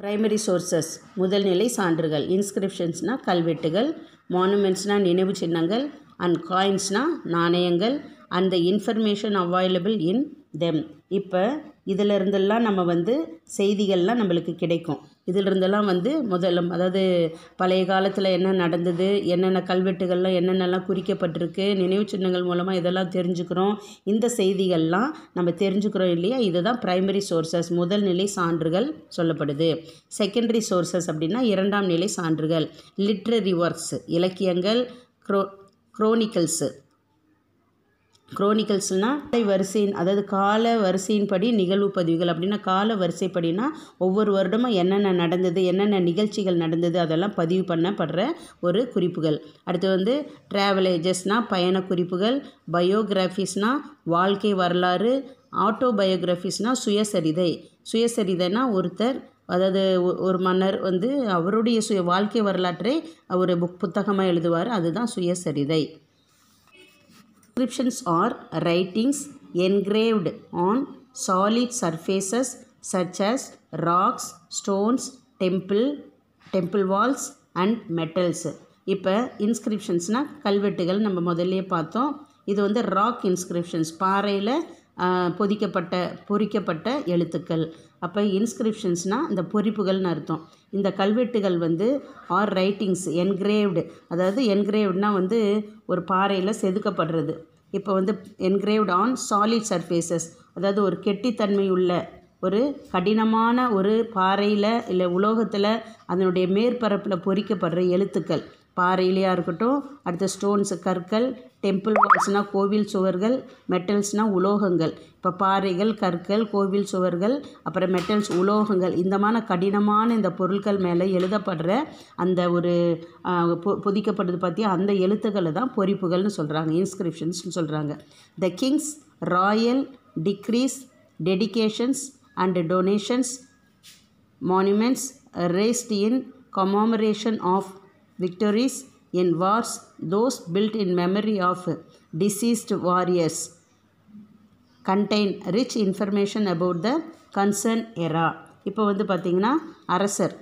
Primary sources முதல்நிலை சான்றுகள் இன்ஸ்கிரிப்ஷன்ஸ்னால் கல்வெட்டுகள் மானுமெண்ட்ஸ்னால் நினைவு சின்னங்கள் அண்ட் காயின்ஸ்னால் நாணயங்கள் and the information available in them இப்போ இதிலிருந்தெல்லாம் நம்ம வந்து செய்திகள்லாம் நம்மளுக்கு கிடைக்கும் இதிலிருந்தெல்லாம் வந்து முதல்ல அதாவது பழைய காலத்தில் என்ன நடந்தது என்னென்ன கல்வெட்டுகள்லாம் என்னென்னலாம் குறிக்கப்பட்டிருக்கு நினைவு சின்னங்கள் மூலமாக இதெல்லாம் தெரிஞ்சுக்கிறோம் இந்த செய்திகள்லாம் நம்ம தெரிஞ்சுக்கிறோம் இல்லையா இதுதான் பிரைமரி சோர்சஸ் முதல் நிலை சான்றுகள் சொல்லப்படுது செகண்டரி சோர்சஸ் அப்படின்னா இரண்டாம் நிலை சான்றுகள் லிட்ரரி ஒர்க்ஸ் இலக்கியங்கள் க்ரோ குரோனிக்கல்ஸு குரோனிக்கல்ஸ்னால் வரிசையின் அதாவது கால வரிசையின்படி நிகழ்வு பதிவுகள் அப்படின்னா கால வரிசைப்படினா ஒவ்வொரு வருடமும் என்னென்ன நடந்தது என்னென்ன நிகழ்ச்சிகள் நடந்தது அதெல்லாம் பதிவு பண்ணப்படுற ஒரு குறிப்புகள் அடுத்து வந்து ட்ராவலேஜஸ்னால் பயண குறிப்புகள் பயோகிராஃபிஸ்னால் வாழ்க்கை வரலாறு ஆட்டோபயோகிராஃபிஸ்னால் சுயசரிதை சுயசரிதைனா ஒருத்தர் அதாவது ஒரு மன்னர் வந்து அவருடைய சுய வாழ்க்கை வரலாற்றை அவர் புக் புத்தகமாக எழுதுவார் அதுதான் சுயசரிதை inscriptions are writings engraved on solid surfaces such as rocks, stones, temple, temple walls and metals. இப்போ இன்ஸ்கிரிப்ஷன்ஸ்னால் கல்வெட்டுகள் நம்ம முதல்லையே பார்த்தோம் இது வந்து ராக் இன்ஸ்கிரிப்ஷன்ஸ் பாறையில் பொதிக்கப்பட்ட பொறிக்கப்பட்ட எழுத்துக்கள் அப்போ இன்ஸ்கிரிப்ஷன்ஸ்னால் இந்த பொறிப்புகள்னு அர்த்தம் இந்த கல்வெட்டுகள் வந்து ஆர் ரைட்டிங்ஸ் என்கிரேவ்டு அதாவது என்கிரேவ்டுனா வந்து ஒரு பாறையில் செதுக்கப்படுறது இப்போ வந்து என்கிரேவ்டு ஆன் சாலிட் சர்ஃபேசஸ் அதாவது ஒரு கெட்டித்தன்மை உள்ள ஒரு கடினமான ஒரு பாறையில் இல்லை உலோகத்தில் அதனுடைய மேற்பரப்பில் பொறிக்கப்படுற எழுத்துக்கள் பாறையிலையாக இருக்கட்டும் அடுத்து ஸ்டோன்ஸு கற்கள் டெம்பிள் வால்ஸ்னால் கோவில் சுவர்கள் மெட்டல்ஸ்னால் உலோகங்கள் இப்போ பாறைகள் கற்கள் கோவில் சுவர்கள் அப்புறம் மெட்டல்ஸ் உலோகங்கள் மாதிரி கடினமான இந்த பொருட்கள் மேலே எழுதப்படுற அந்த ஒரு பொதிக்கப்படுறது பற்றி அந்த எழுத்துக்களை தான் பொறிப்புகள்னு சொல்கிறாங்க இன்ஸ்கிரிப்ஷன்ஸ்னு சொல்கிறாங்க the kings royal decrees dedications and donations monuments raised in commemoration of victories in wars, those built in memory of deceased warriors, contain rich information about the concern era. இப்போ வந்து பார்த்திங்கன்னா அரசர்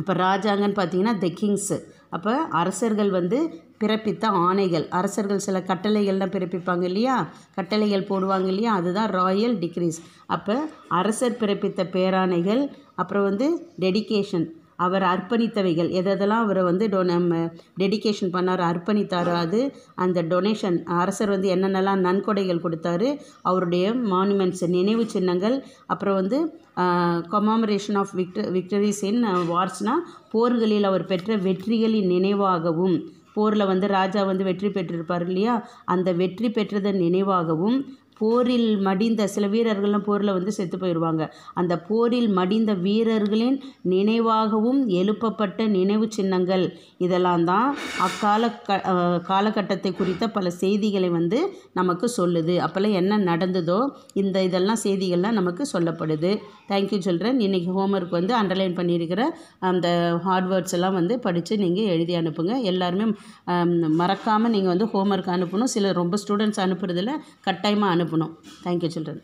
அப்போ ராஜாங்கன்னு பார்த்தீங்கன்னா த கிங்ஸு அப்போ அரசர்கள் வந்து பிறப்பித்த ஆணைகள் அரசர்கள் சில கட்டளைகள்லாம் பிறப்பிப்பாங்க இல்லையா கட்டளைகள் போடுவாங்க இல்லையா அதுதான் ராயல் டிக்ரீஸ் அப்போ அரசர் பிறப்பித்த பேராணைகள் அப்புறம் வந்து டெடிக்கேஷன் அவர் அர்ப்பணித்தவைகள் எதெல்லாம் அவர் வந்து டொ நம்ம டெடிக்கேஷன் பண்ணார் அர்ப்பணித்தாரோ அது அந்த டொனேஷன் அரசர் வந்து என்னென்னலாம் நன்கொடைகள் கொடுத்தாரு அவருடைய மானுமெண்ட்ஸ் நினைவு சின்னங்கள் அப்புறம் வந்து கொமாமரேஷன் ஆஃப் விக்ட விக்டரிஸ் இன் வார்ஸ்னால் போர்களில் அவர் பெற்ற வெற்றிகளின் நினைவாகவும் போரில் வந்து ராஜா வந்து வெற்றி பெற்றிருப்பார் இல்லையா அந்த வெற்றி பெற்றதன் நினைவாகவும் போரில் மடிந்த சில வீரர்கள்லாம் போரில் வந்து செத்து போயிடுவாங்க அந்த போரில் மடிந்த வீரர்களின் நினைவாகவும் எழுப்பப்பட்ட நினைவு சின்னங்கள் இதெல்லாம் தான் அக்கால க காலகட்டத்தை குறித்த பல செய்திகளை வந்து நமக்கு சொல்லுது அப்போல்லாம் என்ன நடந்ததோ இந்த இதெல்லாம் செய்திகள்லாம் நமக்கு சொல்லப்படுது தேங்க்யூ சொல்கிறேன் இன்றைக்கி ஹோம்ஒர்க் வந்து அண்டர்லைன் பண்ணியிருக்கிற அந்த ஹார்ட்வேர்ட்ஸ் எல்லாம் வந்து படித்து நீங்கள் எழுதி அனுப்புங்க எல்லாருமே மறக்காமல் நீங்கள் வந்து ஹோம்ஒர்க் அனுப்பணும் சில ரொம்ப ஸ்டூடெண்ட்ஸ் அனுப்புறதில் கட்டாயமாக அனுப்பு அனுப்பணும் தேங்க்யூ சில்ட்ரன்